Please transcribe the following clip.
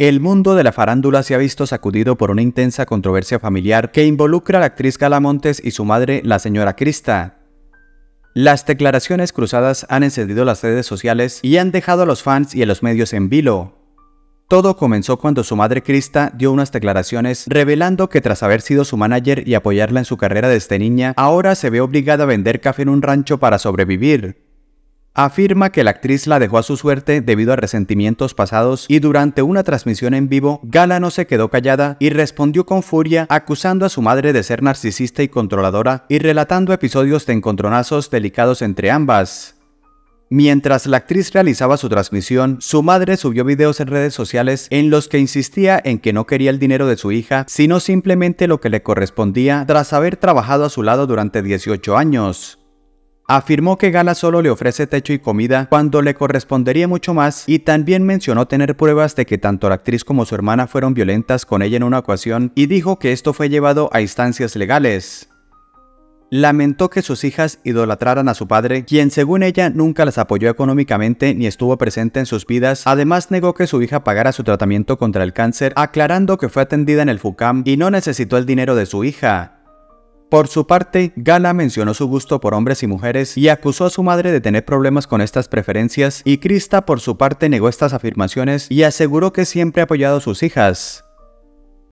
El mundo de la farándula se ha visto sacudido por una intensa controversia familiar que involucra a la actriz Galamontes Montes y su madre, la señora Crista. Las declaraciones cruzadas han encendido las redes sociales y han dejado a los fans y a los medios en vilo. Todo comenzó cuando su madre Crista dio unas declaraciones revelando que tras haber sido su manager y apoyarla en su carrera desde niña, ahora se ve obligada a vender café en un rancho para sobrevivir afirma que la actriz la dejó a su suerte debido a resentimientos pasados y durante una transmisión en vivo, Gala no se quedó callada y respondió con furia acusando a su madre de ser narcisista y controladora y relatando episodios de encontronazos delicados entre ambas. Mientras la actriz realizaba su transmisión, su madre subió videos en redes sociales en los que insistía en que no quería el dinero de su hija, sino simplemente lo que le correspondía tras haber trabajado a su lado durante 18 años. Afirmó que Gala solo le ofrece techo y comida cuando le correspondería mucho más y también mencionó tener pruebas de que tanto la actriz como su hermana fueron violentas con ella en una ocasión y dijo que esto fue llevado a instancias legales. Lamentó que sus hijas idolatraran a su padre, quien según ella nunca las apoyó económicamente ni estuvo presente en sus vidas. Además negó que su hija pagara su tratamiento contra el cáncer, aclarando que fue atendida en el FUCAM y no necesitó el dinero de su hija. Por su parte, Gala mencionó su gusto por hombres y mujeres y acusó a su madre de tener problemas con estas preferencias y Krista por su parte negó estas afirmaciones y aseguró que siempre ha apoyado a sus hijas.